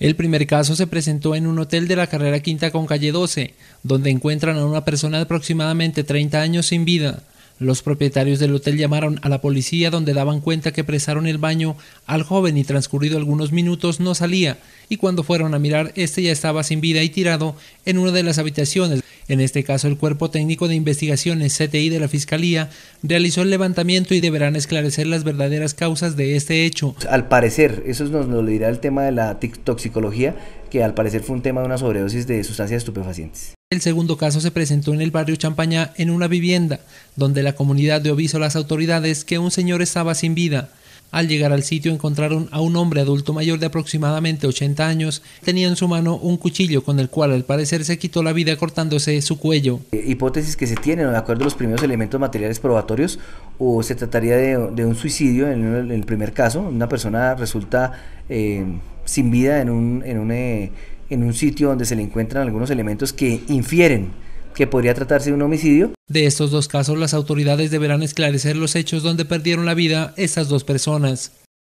El primer caso se presentó en un hotel de la carrera quinta con calle 12, donde encuentran a una persona de aproximadamente 30 años sin vida. Los propietarios del hotel llamaron a la policía donde daban cuenta que presaron el baño al joven y transcurrido algunos minutos no salía y cuando fueron a mirar este ya estaba sin vida y tirado en una de las habitaciones. En este caso, el Cuerpo Técnico de Investigaciones CTI de la Fiscalía realizó el levantamiento y deberán esclarecer las verdaderas causas de este hecho. Al parecer, eso nos lo dirá el tema de la toxicología, que al parecer fue un tema de una sobredosis de sustancias estupefacientes. El segundo caso se presentó en el barrio Champañá en una vivienda, donde la comunidad dio aviso a las autoridades que un señor estaba sin vida. Al llegar al sitio encontraron a un hombre adulto mayor de aproximadamente 80 años. Tenía en su mano un cuchillo con el cual al parecer se quitó la vida cortándose su cuello. Eh, hipótesis que se tienen de acuerdo a los primeros elementos materiales probatorios o se trataría de, un suicidio en el, primer caso. Una persona resulta eh, sin vida en un, eh, en un sitio donde se le encuentran algunos elementos que infieren que podría tratarse de un homicidio. De estos dos casos, las autoridades deberán esclarecer los hechos donde perdieron la vida esas dos personas.